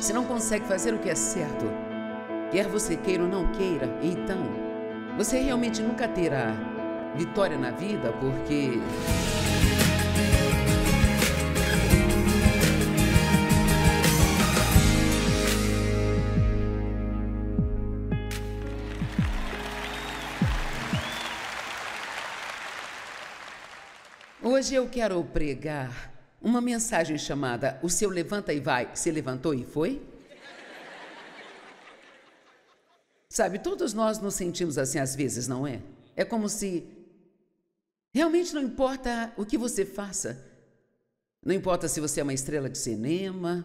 Se não consegue fazer o que é certo, quer você queira ou não queira, então você realmente nunca terá vitória na vida porque. Hoje eu quero pregar uma mensagem chamada O seu levanta e vai, se levantou e foi? Sabe, todos nós nos sentimos assim às vezes, não é? É como se realmente não importa o que você faça. Não importa se você é uma estrela de cinema,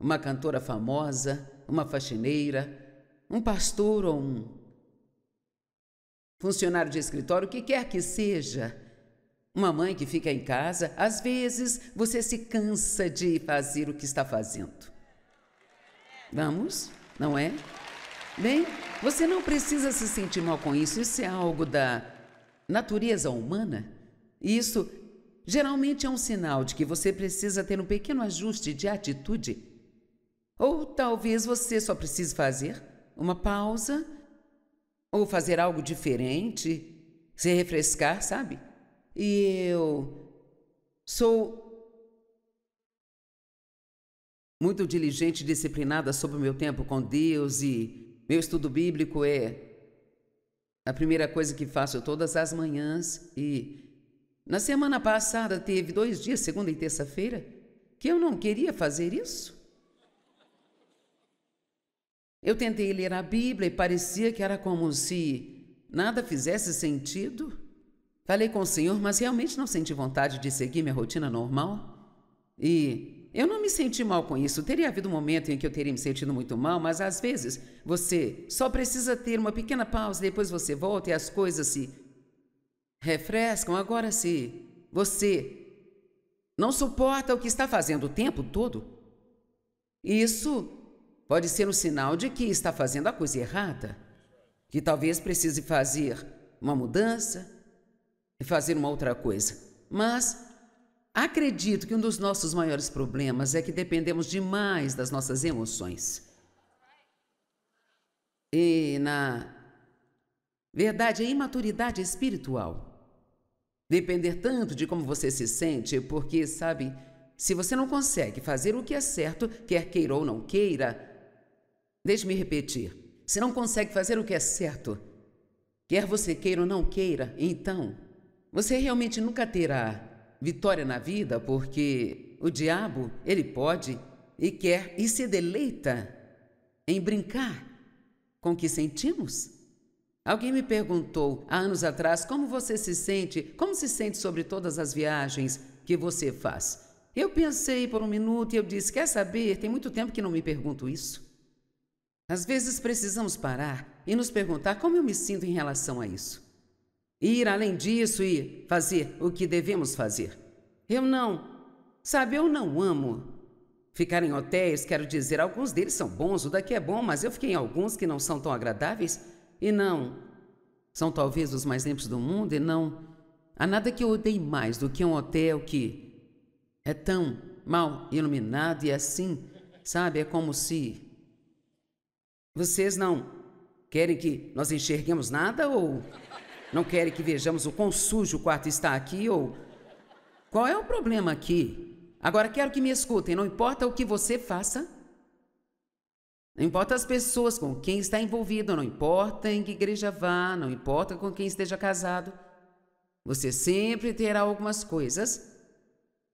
uma cantora famosa, uma faxineira, um pastor ou um funcionário de escritório, o que quer que seja. Uma mãe que fica em casa, às vezes você se cansa de fazer o que está fazendo. Vamos? Não é? Bem, você não precisa se sentir mal com isso, isso é algo da natureza humana. Isso geralmente é um sinal de que você precisa ter um pequeno ajuste de atitude. Ou talvez você só precise fazer uma pausa ou fazer algo diferente, se refrescar, sabe? e eu sou muito diligente e disciplinada sobre o meu tempo com Deus e meu estudo bíblico é a primeira coisa que faço todas as manhãs e na semana passada teve dois dias, segunda e terça-feira, que eu não queria fazer isso. Eu tentei ler a Bíblia e parecia que era como se nada fizesse sentido. Falei com o senhor, mas realmente não senti vontade de seguir minha rotina normal. E eu não me senti mal com isso. Teria havido um momento em que eu teria me sentido muito mal, mas às vezes você só precisa ter uma pequena pausa, depois você volta e as coisas se refrescam. Agora, se você não suporta o que está fazendo o tempo todo, isso pode ser um sinal de que está fazendo a coisa errada, que talvez precise fazer uma mudança fazer uma outra coisa. Mas acredito que um dos nossos maiores problemas é que dependemos demais das nossas emoções. E na verdade, é imaturidade espiritual. Depender tanto de como você se sente, porque, sabe, se você não consegue fazer o que é certo, quer queira ou não queira, deixe-me repetir: se não consegue fazer o que é certo, quer você queira ou não queira, então você realmente nunca terá vitória na vida porque o diabo, ele pode e quer e se deleita em brincar com o que sentimos. Alguém me perguntou há anos atrás como você se sente, como se sente sobre todas as viagens que você faz. Eu pensei por um minuto e eu disse: Quer saber? Tem muito tempo que não me pergunto isso. Às vezes precisamos parar e nos perguntar como eu me sinto em relação a isso ir além disso e fazer o que devemos fazer. Eu não. Sabe, eu não amo. Ficar em hotéis, quero dizer, alguns deles são bons, o daqui é bom, mas eu fiquei em alguns que não são tão agradáveis e não. São talvez os mais limpos do mundo e não. Há nada que eu odeie mais do que um hotel que é tão mal iluminado e assim, sabe? É como se. Vocês não querem que nós enxerguemos nada ou. Não querem que vejamos o quão sujo o quarto está aqui ou. Qual é o problema aqui? Agora quero que me escutem, não importa o que você faça. Não importa as pessoas com quem está envolvido, não importa em que igreja vá, não importa com quem esteja casado. Você sempre terá algumas coisas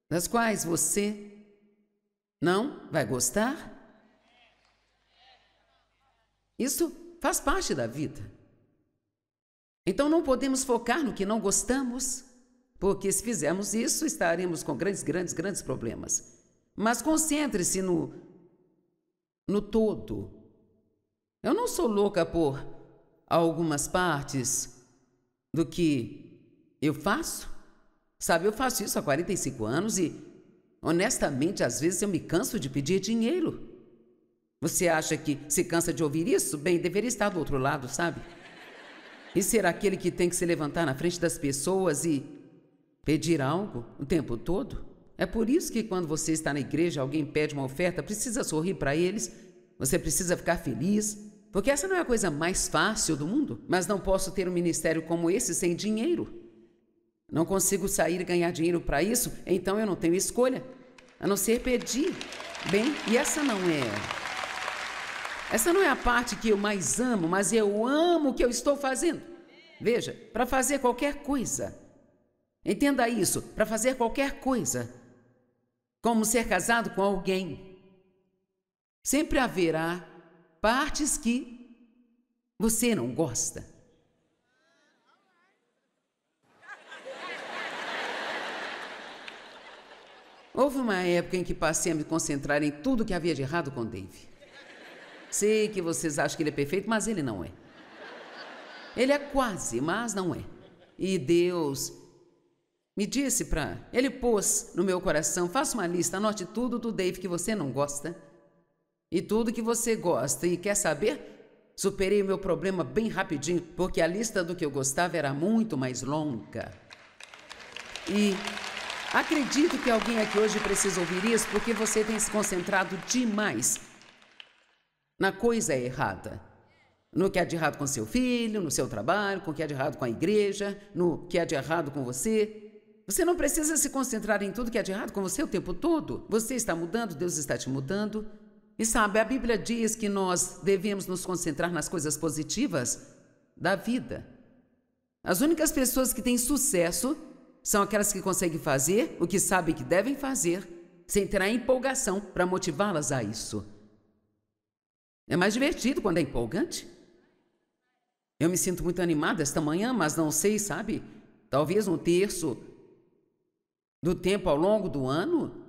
das quais você não vai gostar. Isso faz parte da vida. Então não podemos focar no que não gostamos, porque se fizermos isso, estaremos com grandes, grandes, grandes problemas. Mas concentre-se no, no todo. Eu não sou louca por algumas partes do que eu faço. Sabe, eu faço isso há 45 anos e, honestamente, às vezes eu me canso de pedir dinheiro. Você acha que se cansa de ouvir isso? Bem, deveria estar do outro lado, sabe? e ser aquele que tem que se levantar na frente das pessoas e pedir algo o tempo todo? É por isso que quando você está na igreja, alguém pede uma oferta, precisa sorrir para eles, você precisa ficar feliz, porque essa não é a coisa mais fácil do mundo. Mas não posso ter um ministério como esse sem dinheiro. Não consigo sair e ganhar dinheiro para isso, então eu não tenho escolha, a não ser pedir. Bem, e essa não é essa não é a parte que eu mais amo, mas eu amo o que eu estou fazendo. Veja, para fazer qualquer coisa. Entenda isso, para fazer qualquer coisa. Como ser casado com alguém. Sempre haverá partes que você não gosta. Houve uma época em que passei a me concentrar em tudo que havia de errado com Dave. Sei que vocês acham que ele é perfeito, mas ele não é. Ele é quase, mas não é. E Deus me disse para. Ele pôs no meu coração: faça uma lista, anote tudo do Dave que você não gosta. E tudo que você gosta e quer saber? Superei o meu problema bem rapidinho, porque a lista do que eu gostava era muito mais longa. E acredito que alguém aqui hoje precisa ouvir isso, porque você tem se concentrado demais na coisa é errada. No que há de errado com seu filho, no seu trabalho, com o que há de errado com a igreja, no que há de errado com você. Você não precisa se concentrar em tudo que há de errado com você o tempo todo. Você está mudando, Deus está te mudando. E sabe, a Bíblia diz que nós devemos nos concentrar nas coisas positivas da vida. As únicas pessoas que têm sucesso são aquelas que conseguem fazer o que sabem que devem fazer, sem ter a empolgação para motivá-las a isso. É mais divertido quando é empolgante. Eu me sinto muito animada esta manhã, mas não sei, sabe? Talvez um terço do tempo ao longo do ano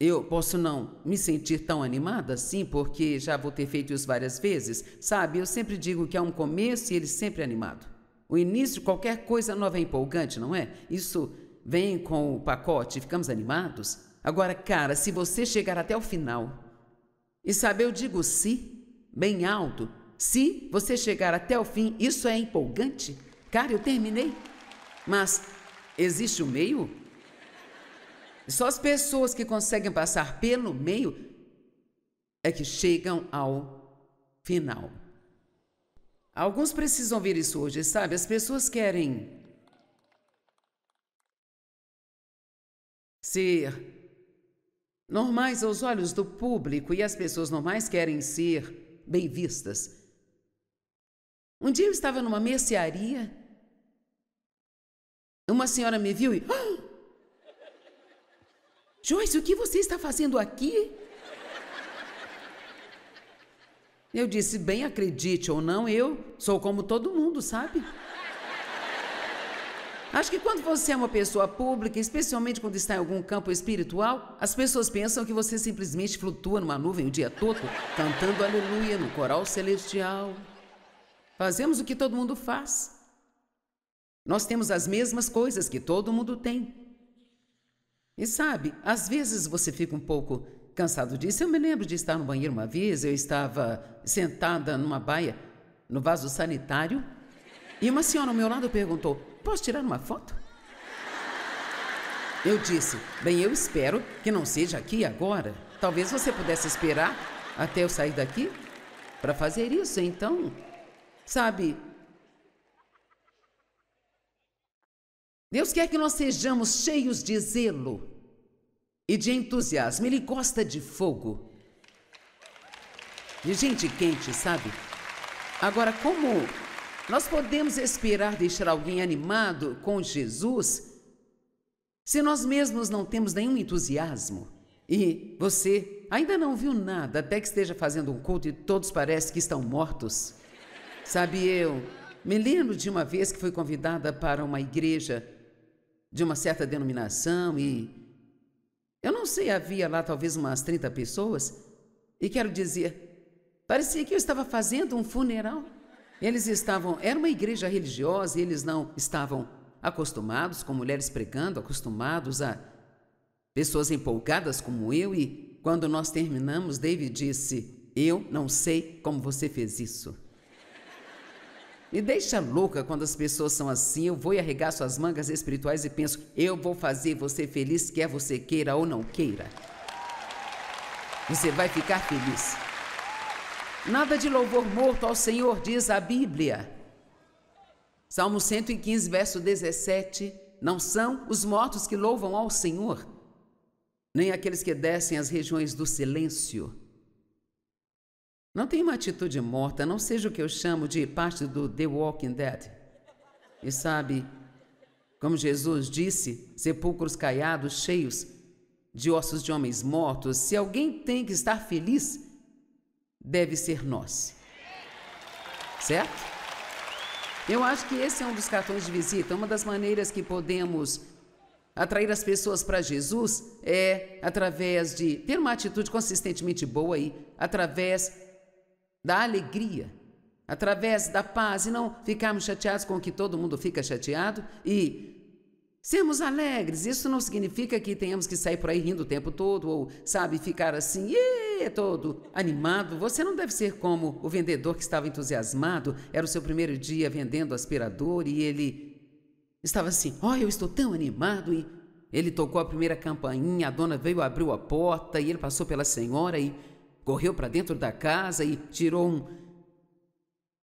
eu posso não me sentir tão animada assim, porque já vou ter feito isso várias vezes. Sabe, eu sempre digo que há é um começo e ele sempre é animado. O início de qualquer coisa nova é empolgante, não é? Isso vem com o pacote, ficamos animados. Agora, cara, se você chegar até o final e sabe, eu digo se, bem alto, se você chegar até o fim, isso é empolgante. Cara, eu terminei. Mas existe o um meio? Só as pessoas que conseguem passar pelo meio é que chegam ao final. Alguns precisam ver isso hoje, sabe? As pessoas querem ser normais aos olhos do público e as pessoas normais querem ser bem vistas. Um dia eu estava numa mercearia, uma senhora me viu e. Ah! Joyce, o que você está fazendo aqui? Eu disse, bem, acredite ou não, eu sou como todo mundo, sabe? Acho que quando você é uma pessoa pública, especialmente quando está em algum campo espiritual, as pessoas pensam que você simplesmente flutua numa nuvem o dia todo, cantando aleluia no coral celestial. Fazemos o que todo mundo faz. Nós temos as mesmas coisas que todo mundo tem. E sabe, às vezes você fica um pouco cansado disso. Eu me lembro de estar no banheiro uma vez, eu estava sentada numa baia, no vaso sanitário, e uma senhora ao meu lado perguntou: Posso tirar uma foto? Eu disse: Bem, eu espero que não seja aqui agora. Talvez você pudesse esperar até eu sair daqui para fazer isso, então. Sabe? Deus quer que nós sejamos cheios de zelo e de entusiasmo. Ele gosta de fogo. De gente quente, sabe? Agora, como nós podemos esperar deixar alguém animado com Jesus se nós mesmos não temos nenhum entusiasmo e você ainda não viu nada até que esteja fazendo um culto e todos parecem que estão mortos? Sabe eu, me lembro de uma vez que fui convidada para uma igreja de uma certa denominação e eu não sei, havia lá talvez umas 30 pessoas e quero dizer, parecia que eu estava fazendo um funeral. Eles estavam, era uma igreja religiosa e eles não estavam acostumados com mulheres pregando, acostumados a pessoas empolgadas como eu. E quando nós terminamos, David disse: Eu não sei como você fez isso. Me deixa louca quando as pessoas são assim. Eu vou e arregaço as mangas espirituais e penso: eu vou fazer você feliz, quer você queira ou não queira. Você vai ficar feliz. Nada de louvor morto ao Senhor, diz a Bíblia. Salmo 115, verso 17. Não são os mortos que louvam ao Senhor, nem aqueles que descem às regiões do silêncio. Não tenha uma atitude morta, não seja o que eu chamo de parte do The Walking Dead. E sabe, como Jesus disse, sepulcros caiados, cheios de ossos de homens mortos, se alguém tem que estar feliz, deve ser nós. Certo? Eu acho que esse é um dos cartões de visita. Uma das maneiras que podemos atrair as pessoas para Jesus é através de ter uma atitude consistentemente boa aí, através da alegria, através da paz e não ficarmos chateados com o que todo mundo fica chateado e Sermos alegres, isso não significa que tenhamos que sair por aí rindo o tempo todo ou, sabe, ficar assim, todo animado. Você não deve ser como o vendedor que estava entusiasmado, era o seu primeiro dia vendendo aspirador e ele estava assim: "Ó, oh, eu estou tão animado". E ele tocou a primeira campainha, a dona veio, abriu a porta e ele passou pela senhora e correu para dentro da casa e tirou um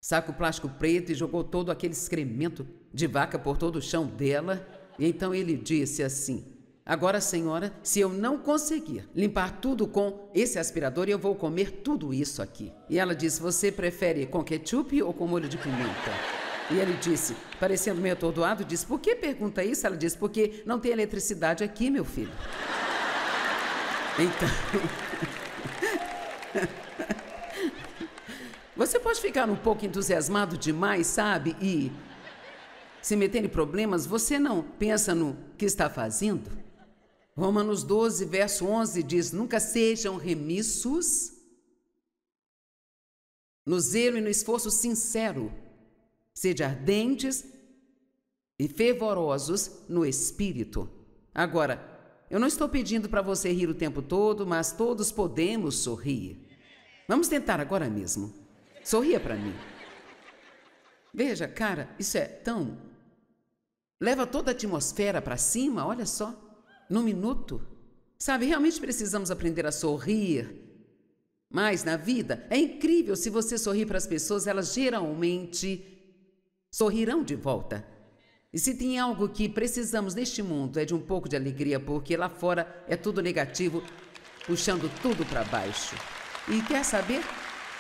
saco plástico preto e jogou todo aquele excremento de vaca por todo o chão dela. Então ele disse assim: Agora, senhora, se eu não conseguir limpar tudo com esse aspirador, eu vou comer tudo isso aqui. E ela disse: Você prefere com ketchup ou com molho de pimenta? E ele disse, parecendo meio atordoado, disse: Por que pergunta isso? Ela disse: Porque não tem eletricidade aqui, meu filho. Então. Você pode ficar um pouco entusiasmado demais, sabe? E se meter em problemas, você não pensa no que está fazendo? Romanos 12, verso 11 diz: Nunca sejam remissos no zelo e no esforço sincero, sede ardentes e fervorosos no espírito. Agora, eu não estou pedindo para você rir o tempo todo, mas todos podemos sorrir. Vamos tentar agora mesmo. Sorria para mim. Veja, cara, isso é tão leva toda a atmosfera para cima, olha só, num minuto. Sabe, realmente precisamos aprender a sorrir. Mas na vida é incrível se você sorrir para as pessoas, elas geralmente sorrirão de volta. E se tem algo que precisamos neste mundo é de um pouco de alegria, porque lá fora é tudo negativo, puxando tudo para baixo. E quer saber?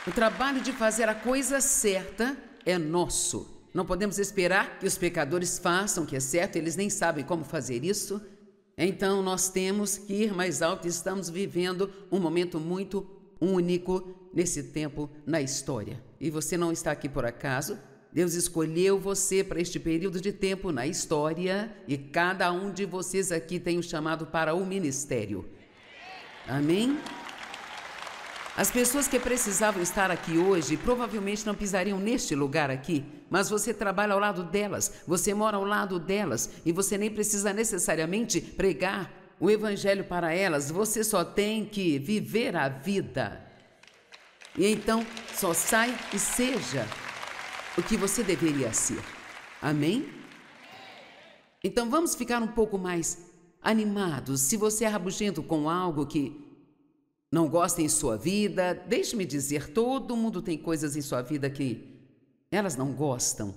O trabalho de fazer a coisa certa é nosso. Não podemos esperar que os pecadores façam o que é certo, eles nem sabem como fazer isso. Então nós temos que ir mais alto. Estamos vivendo um momento muito único nesse tempo na história. E você não está aqui por acaso. Deus escolheu você para este período de tempo na história e cada um de vocês aqui tem um chamado para o ministério. Amém? As pessoas que precisavam estar aqui hoje provavelmente não pisariam neste lugar aqui, mas você trabalha ao lado delas, você mora ao lado delas e você nem precisa necessariamente pregar o evangelho para elas, você só tem que viver a vida. E então, só sai e seja o que você deveria ser. Amém? Então vamos ficar um pouco mais animados. Se você é rabugento com algo que não gosta em sua vida. Deixe-me dizer, todo mundo tem coisas em sua vida que elas não gostam.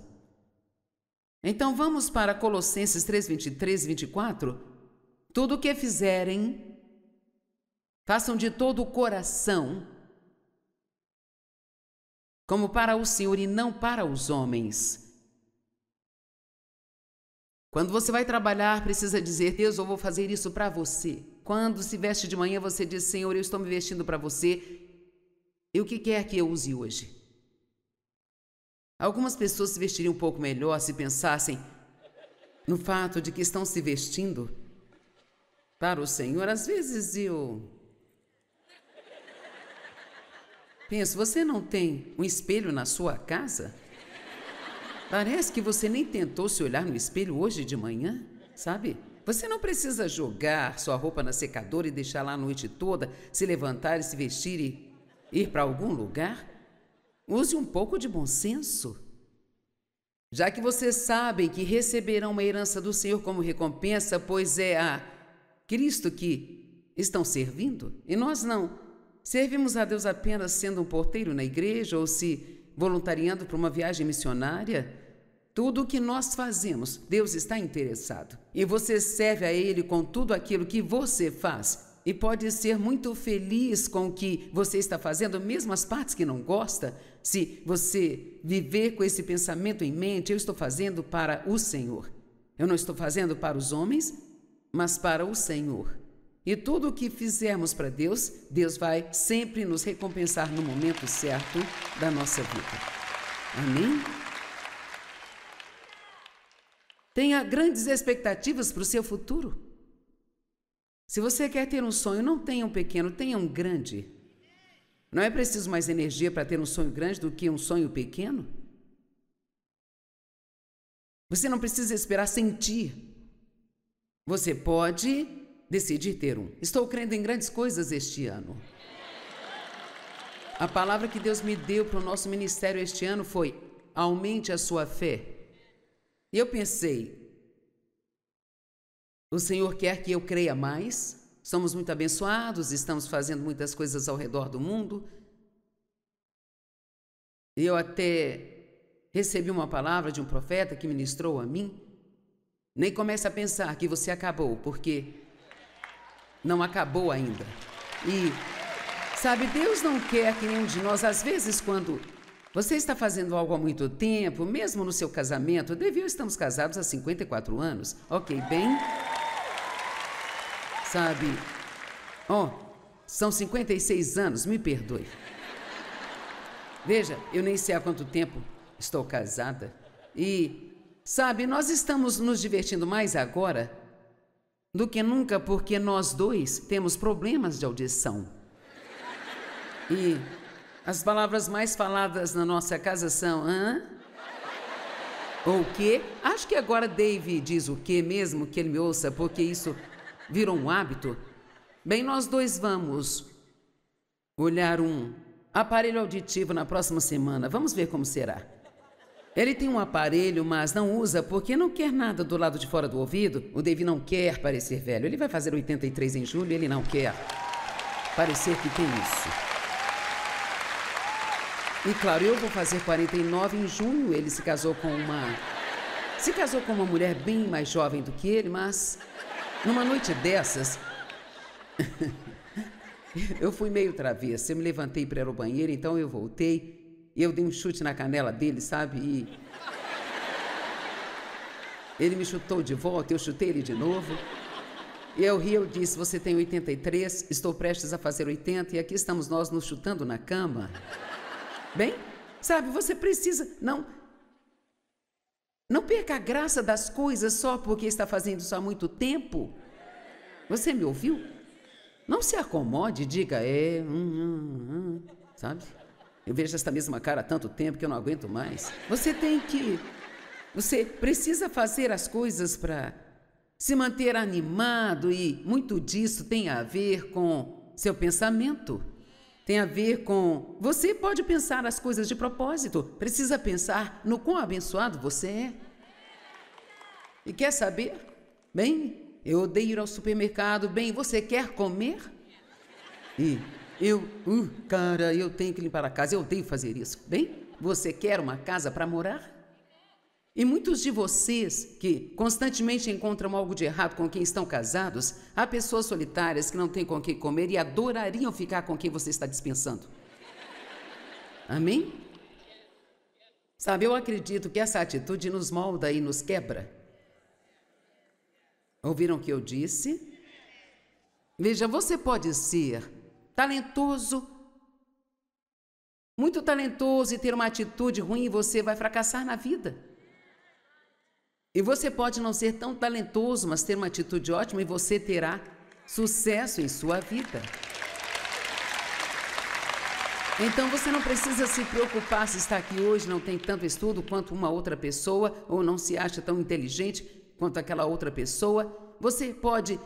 Então vamos para Colossenses 3, 23 e 24. Tudo o que fizerem, façam de todo o coração, como para o Senhor e não para os homens. Quando você vai trabalhar, precisa dizer: Deus, eu vou fazer isso para você. Quando se veste de manhã, você diz: Senhor, eu estou me vestindo para você e o que quer que eu use hoje. Algumas pessoas se vestiriam um pouco melhor se pensassem no fato de que estão se vestindo para o Senhor. Às vezes eu penso, você não tem um espelho na sua casa? Parece que você nem tentou se olhar no espelho hoje de manhã, sabe? Você não precisa jogar sua roupa na secadora e deixar lá a noite toda, se levantar e se vestir e ir para algum lugar? Use um pouco de bom senso. Já que vocês sabem que receberão uma herança do Senhor como recompensa, pois é a Cristo que estão servindo, e nós não. Servimos a Deus apenas sendo um porteiro na igreja ou se voluntariando para uma viagem missionária? Tudo o que nós fazemos, Deus está interessado. E você serve a Ele com tudo aquilo que você faz. E pode ser muito feliz com o que você está fazendo, mesmo as partes que não gosta, se você viver com esse pensamento em mente: eu estou fazendo para o Senhor. Eu não estou fazendo para os homens, mas para o Senhor. E tudo o que fizermos para Deus, Deus vai sempre nos recompensar no momento certo da nossa vida. Amém? Tenha grandes expectativas para o seu futuro. Se você quer ter um sonho, não tenha um pequeno, tenha um grande. Não é preciso mais energia para ter um sonho grande do que um sonho pequeno? Você não precisa esperar sentir. Você pode decidir ter um. Estou crendo em grandes coisas este ano. A palavra que Deus me deu para o nosso ministério este ano foi: aumente a sua fé. E eu pensei, o Senhor quer que eu creia mais? Somos muito abençoados, estamos fazendo muitas coisas ao redor do mundo. Eu até recebi uma palavra de um profeta que ministrou a mim. Nem comece a pensar que você acabou, porque não acabou ainda. E sabe, Deus não quer que nenhum de nós, às vezes, quando você está fazendo algo há muito tempo, mesmo no seu casamento? Deviam estamos casados há 54 anos. Ok, bem. Sabe? Ó, oh, são 56 anos, me perdoe. Veja, eu nem sei há quanto tempo estou casada. E, sabe, nós estamos nos divertindo mais agora do que nunca porque nós dois temos problemas de audição. E as palavras mais faladas na nossa casa são hã? Ou o quê? Acho que agora Dave diz o quê mesmo que ele me ouça, porque isso virou um hábito. Bem, nós dois vamos olhar um aparelho auditivo na próxima semana. Vamos ver como será. Ele tem um aparelho, mas não usa porque não quer nada do lado de fora do ouvido. O Dave não quer parecer velho. Ele vai fazer 83 em julho e ele não quer parecer que tem isso. E claro, eu vou fazer 49 em junho. Ele se casou com uma. Se casou com uma mulher bem mais jovem do que ele, mas. Numa noite dessas. eu fui meio travessa. Eu me levantei para ir ao banheiro, então eu voltei. E eu dei um chute na canela dele, sabe? E. Ele me chutou de volta, eu chutei ele de novo. Eu ri, eu disse: Você tem 83, estou prestes a fazer 80 e aqui estamos nós nos chutando na cama bem? Sabe, você precisa. Não. Não perca a graça das coisas só porque está fazendo isso há muito tempo. Você me ouviu? Não se acomode e diga, é. Hum, hum, hum, sabe? Eu vejo esta mesma cara há tanto tempo que eu não aguento mais. Você tem que. Você precisa fazer as coisas para se manter animado e muito disso tem a ver com seu pensamento. Tem a ver com você pode pensar as coisas de propósito, precisa pensar no quão abençoado você é. E quer saber? Bem, eu odeio ir ao supermercado. Bem, você quer comer? E eu, uh, cara, eu tenho que limpar a casa. Eu odeio fazer isso. Bem, você quer uma casa para morar? E muitos de vocês que constantemente encontram algo de errado com quem estão casados, há pessoas solitárias que não têm com quem comer e adorariam ficar com quem você está dispensando. Amém? Sabe, eu acredito que essa atitude nos molda e nos quebra. Ouviram o que eu disse? Veja, você pode ser talentoso, muito talentoso e ter uma atitude ruim, e você vai fracassar na vida. E você pode não ser tão talentoso, mas ter uma atitude ótima e você terá sucesso em sua vida. Então você não precisa se preocupar se está aqui hoje, não tem tanto estudo quanto uma outra pessoa, ou não se acha tão inteligente quanto aquela outra pessoa. Você pode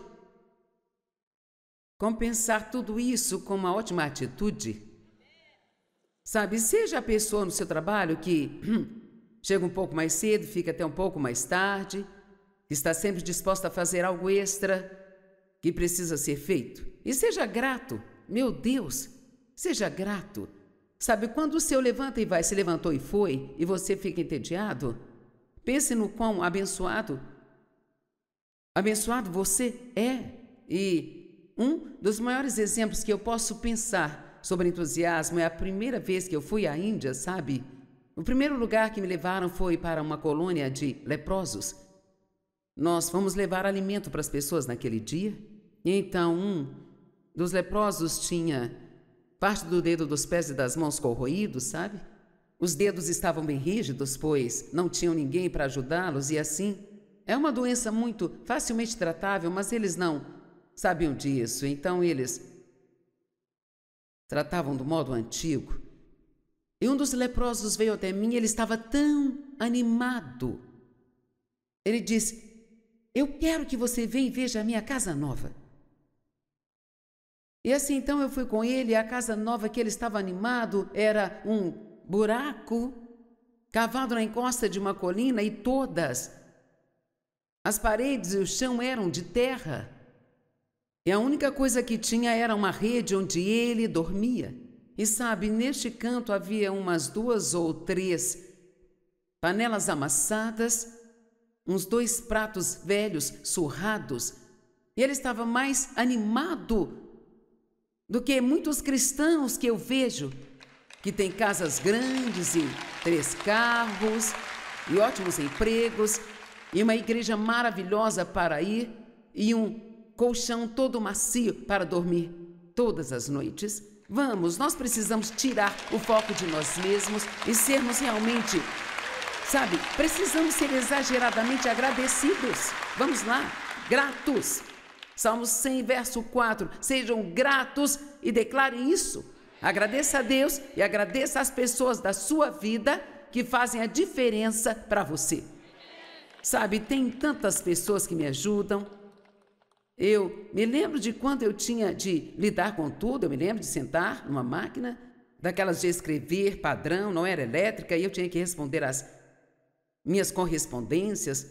compensar tudo isso com uma ótima atitude. Sabe, seja a pessoa no seu trabalho que chega um pouco mais cedo, fica até um pouco mais tarde, está sempre disposta a fazer algo extra que precisa ser feito. E seja grato, meu Deus, seja grato. Sabe, quando o seu levanta e vai, se levantou e foi, e você fica entediado, pense no quão abençoado, abençoado você é. E um dos maiores exemplos que eu posso pensar sobre entusiasmo é a primeira vez que eu fui à Índia, sabe? O primeiro lugar que me levaram foi para uma colônia de leprosos. Nós fomos levar alimento para as pessoas naquele dia. Então, um dos leprosos tinha parte do dedo dos pés e das mãos corroídos, sabe? Os dedos estavam bem rígidos, pois não tinham ninguém para ajudá-los e assim. É uma doença muito facilmente tratável, mas eles não sabiam disso, então eles tratavam do modo antigo. E um dos leprosos veio até mim, ele estava tão animado. Ele disse: Eu quero que você venha e veja a minha casa nova. E assim então eu fui com ele, a casa nova que ele estava animado era um buraco cavado na encosta de uma colina e todas as paredes e o chão eram de terra. E a única coisa que tinha era uma rede onde ele dormia. E sabe, neste canto havia umas duas ou três panelas amassadas, uns dois pratos velhos, surrados. E ele estava mais animado do que muitos cristãos que eu vejo, que têm casas grandes e três carros e ótimos empregos e uma igreja maravilhosa para ir e um colchão todo macio para dormir todas as noites. Vamos, nós precisamos tirar o foco de nós mesmos e sermos realmente, sabe, precisamos ser exageradamente agradecidos. Vamos lá, gratos. Salmos 100, verso 4. Sejam gratos e declarem isso. Agradeça a Deus e agradeça às pessoas da sua vida que fazem a diferença para você. Sabe, tem tantas pessoas que me ajudam, eu me lembro de quando eu tinha de lidar com tudo, eu me lembro de sentar numa máquina, daquelas de escrever padrão, não era elétrica, e eu tinha que responder as minhas correspondências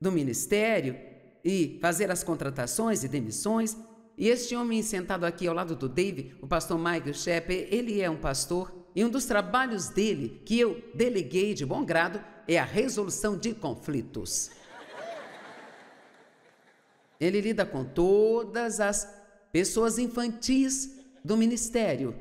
do ministério e fazer as contratações e demissões. E este homem sentado aqui ao lado do Dave, o pastor Michael Shepard, ele é um pastor e um dos trabalhos dele que eu deleguei de bom grado é a resolução de conflitos. Ele lida com todas as pessoas infantis do ministério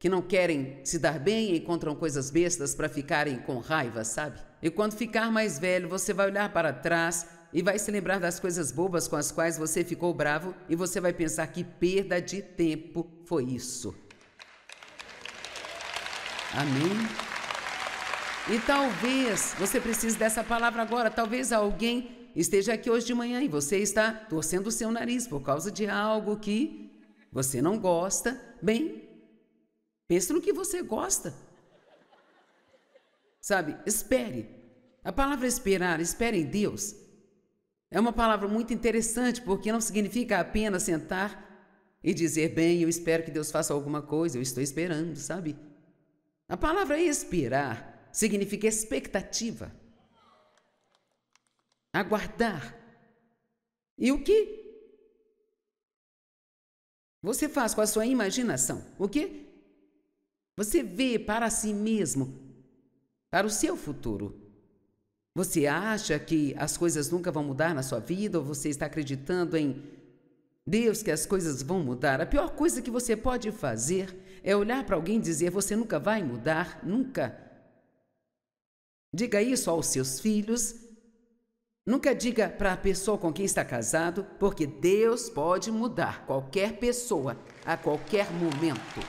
que não querem se dar bem e encontram coisas bestas para ficarem com raiva, sabe? E quando ficar mais velho, você vai olhar para trás e vai se lembrar das coisas bobas com as quais você ficou bravo e você vai pensar que perda de tempo foi isso. Amém? E talvez você precise dessa palavra agora, talvez alguém esteja aqui hoje de manhã e você está torcendo o seu nariz por causa de algo que você não gosta, bem, pense no que você gosta. Sabe? Espere. A palavra esperar, espere em Deus, é uma palavra muito interessante porque não significa apenas sentar e dizer, bem, eu espero que Deus faça alguma coisa, eu estou esperando, sabe? A palavra esperar significa expectativa aguardar. E o que você faz com a sua imaginação? O que você vê para si mesmo, para o seu futuro? Você acha que as coisas nunca vão mudar na sua vida ou você está acreditando em Deus que as coisas vão mudar? A pior coisa que você pode fazer é olhar para alguém e dizer: Você nunca vai mudar, nunca. Diga isso aos seus filhos Nunca diga para a pessoa com quem está casado, porque Deus pode mudar qualquer pessoa a qualquer momento.